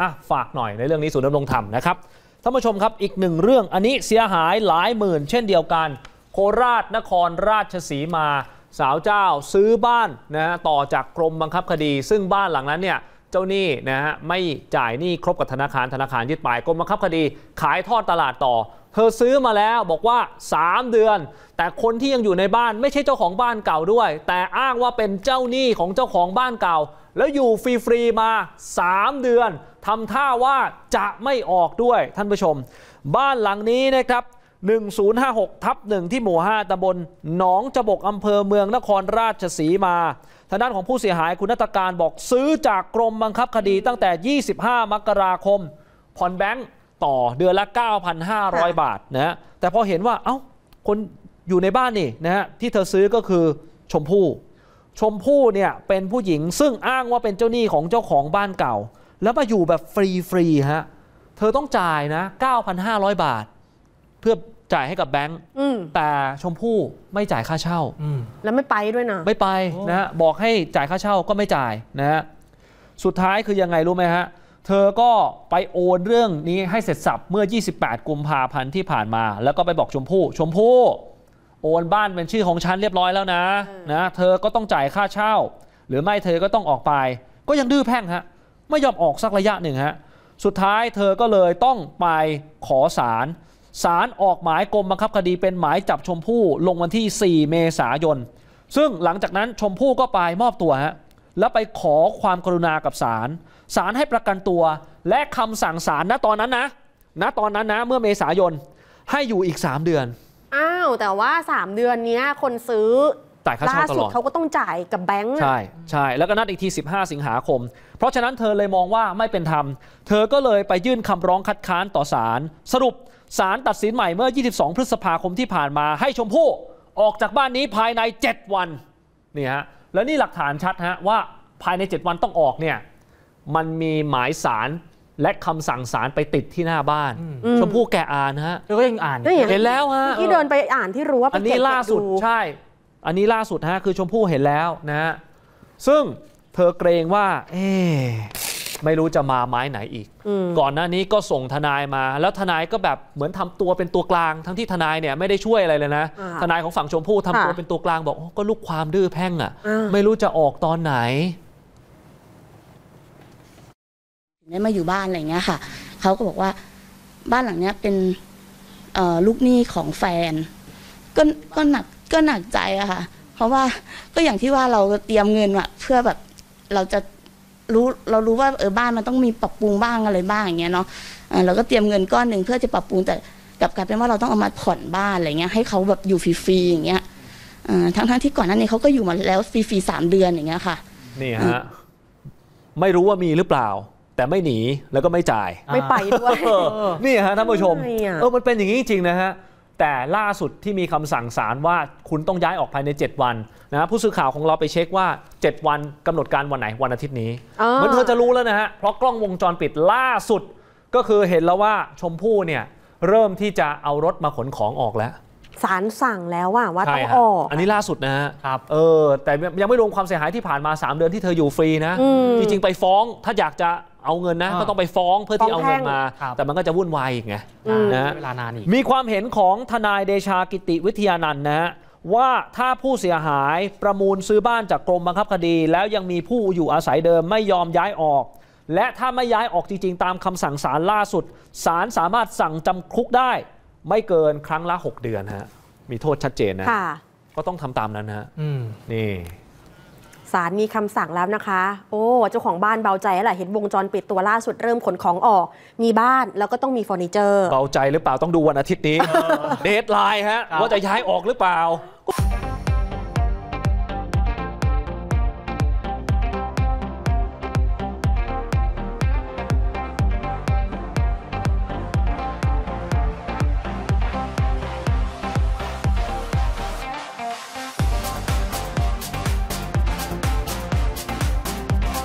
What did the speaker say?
อ่ะฝากหน่อยในเรื่องนี้ศูนย์ดำรงธรรมนะครับท่านผู้ชมครับอีกหนึ่งเรื่องอันนี้เสียหายหลายหมื่นเช่นเดียวกัน โคราชนครราชสีมา สาวเจ้า ซื้อบ้านนะต่อจากกรมบังคับคดี ซึ่งบ้านหลังนั้นเนี่ยเจ้าหนี้นะฮะไม่จ่ายหนี้ครบกับธนาคารธนาคารยึดไปกรมบังคับคดีขายทอดตลาดต่อเธอซื้อมาแล้วบอกว่า 3 เดือน แต่คนที่ยังอยู่ในบ้านไม่ใช่เจ้าของบ้านเก่าด้วย แต่อ้างว่าเป็นเจ้าหนี้ของเจ้าของบ้านเก่า แล้วอยู่ฟรี ๆ มา 3 เดือนทำท่าว่าจะไม่ออกด้วยท่านผู้ชม บ้านหลังนี้นะครับ 1056 ทับหนึ่งที่หมู่ 5ตำบลหนองจบกอำเภอเมืองนครราชสีมาทางด้านของผู้เสียหายคุณนัตการบอกซื้อจากกรมบังคับคดีตั้งแต่ 25 มกราคมผ่อนแบงค์ต่อเดือนละ 9,500 บาท นะฮะ แต่พอเห็นว่า เอา้า คนอยู่ในบ้านนี่นะฮะ ที่เธอซื้อก็คือชมพู่ ชมพู่เนี่ยเป็นผู้หญิง ซึ่งอ้างว่าเป็นเจ้าหนี้ของเจ้าของบ้านเก่า แล้วมาอยู่แบบฟรีๆ ฮะ เธอต้องจ่ายนะ 9,500 บาท เพื่อจ่ายให้กับแบงค์แต่ชมพู่ไม่จ่ายค่าเช่าแล้วไม่ไปด้วยนะ ไม่ไปนะฮะ บอกให้จ่ายค่าเช่าก็ไม่จ่ายนะฮะ สุดท้ายคือยังไงรู้ไหมฮะเธอก็ไปโอนเรื่องนี้ให้เสร็จสับเมื่อ 28 กุมภาพันธ์ที่ผ่านมา แล้วก็ไปบอกชมพู่ชมพู่โอนบ้านเป็นชื่อของฉันเรียบร้อยแล้วนะนะ เธอก็ต้องจ่ายค่าเช่า หรือไม่เธอก็ต้องออกไป ก็ยังดื้อแพ่งฮะไม่ยอมออกสักระยะหนึ่งฮะสุดท้ายเธอก็เลยต้องไปขอศาลศาลออกหมายกรมบังคับคดีเป็นหมายจับชมพู่ลงวันที่ 4 เมษายนซึ่งหลังจากนั้นชมพู่ก็ไปมอบตัวฮะแล้วไปขอความกรุณากับศาล ศาลให้ประกันตัวและคำสั่งศาลณตอนนั้นนะ ณ ตอนนั้นนะ เมื่อเมษายน ให้อยู่อีก 3 เดือน อ้าว แต่ว่า 3 เดือนนี้คนซื้อจ่ายค่าเช่าตลอดเขาก็ต้องจ่ายกับแบงค์ใช่ ใช่ แล้วก็นัดอีกที 15 สิงหาคม เพราะฉะนั้นเธอเลยมองว่าไม่เป็นธรรม เธอก็เลยไปยื่นคำร้องคัดค้านต่อศาลสรุปศาลตัดสินใหม่เมื่อ 22 พฤษภาคมที่ผ่านมาให้ชมพู่ออกจากบ้านนี้ภายใน7วันนี่ฮะแล้วนี่หลักฐานชัดฮะว่าภายใน 7 วันต้องออกเนี่ย มันมีหมายสารและคำสั่งสารไปติดที่หน้าบ้าน ชมพู่แกอ่านฮะเธอก็ยังอ่านเห็นแล้วฮะที่เดินไปอ่านที่รู้ว่าอันนี้ล่าสุดใช่ อันนี้ล่าสุดฮะ คือชมพู่เห็นแล้วนะฮะ ซึ่งเธอเกรงว่า เอ๊ไม่รู้จะมาไม้ไหนอีก ก่อนหน้านี้ก็ส่งทนายมา แล้วทนายก็แบบเหมือนทำตัวเป็นตัวกลางทั้งที่ทนายเนี่ยไม่ได้ช่วยอะไรเลยนะ ทนายของฝั่งชมพู่ทำตัวเป็นตัวกลาง บอก ก็ลูกความดื้อแพ่งอ่ะไม่รู้จะออกตอนไหนได้มาอยู่บ้านอะไรเงี้ยค่ะ เขาก็บอกว่าบ้านหลังเนี้ยเป็นลูกหนี้ของแฟนก็ก็หนักก็หนักใจอะค่ะเพราะว่าก็อย่างที่ว่าเราเตรียมเงินอะเพื่อแบบเราจะรู้เรารู้ว่าเออบ้านมันต้องมีปรับปรุงบ้างอะไรบ้างอย่างเงี้ยเนาะเราก็เตรียมเงินก้อนหนึ่งเพื่อจะปรับปรุงแต่กลับกลายเป็นว่าเราต้องเอามาผ่อนบ้านอะไรเงี้ยให้เขาแบบอยู่ฟรีๆอย่างเงี้ยทั้งทที่ก่อนหน้านี้เขาก็อยู่มาแล้วฟรีๆสามเดือนอย่างเงี้ยค่ะ นี่ฮะไม่รู้ว่ามีหรือเปล่า แต่ไม่หนีแล้วก็ไม่จ่าย ไม่ไปด้วยนี่ฮะท่านผู้ชมเออมันเป็นอย่างนี้จริงนะฮะแต่ล่าสุดที่มีคำสั่งศาลว่าคุณต้องย้ายออกภายใน 7 วันนะผู้สื่อข่าวของเราไปเช็คว่า 7 วันกำหนดการวันไหนวันอาทิตย์นี้เหมือนเธอจะรู้แล้วนะฮะเพราะกล้องวงจรปิดล่าสุด ก็คือเห็นแล้วว่าชมพู่เนี่ยเริ่มที่จะเอารถมาขนของออกแล้วศาลสั่งแล้วว่าว่าต้องออกอันนี้ล่าสุดนะฮะครับเออแต่ยังไม่รวมความเสียหายที่ผ่านมา 3 เดือนที่เธออยู่ฟรีนะ จริงๆไปฟ้องถ้าอยากจะเอาเงินนะก็ต้องไปฟ้องเพื่อที่เอาเงินมา แต่มันก็จะวุ่นวายอีกไงนะเวลานานอีกมีความเห็นของทนายเดชากิติวิทยานันท์นะฮะว่าถ้าผู้เสียหายประมูลซื้อบ้านจากกรมบังคับคดี แล้วยังมีผู้อยู่อาศัยเดิมไม่ยอมย้ายออก และถ้าไม่ย้ายออกจริงๆ ตามคำสั่งศาลล่าสุดศาลสามารถสั่งจำคุกได้ ไม่เกินครั้งละ 6 เดือนฮะมีโทษชัดเจนนะก็ต้องทำตามนั้นฮะนี่ศาลมีคำสั่งแล้วนะคะ โอ้เจ้าของบ้านเบาใจแล้วแหละเห็นวงจรปิดตัวล่าสุดเริ่มขนของออก มีบ้านแล้วก็ต้องมีเฟอร์นิเจอร์เบาใจหรือเปล่าต้องดูวันอาทิตย์นี้เดทไลน์ฮะ ว่าจะย้ายออกหรือเปล่า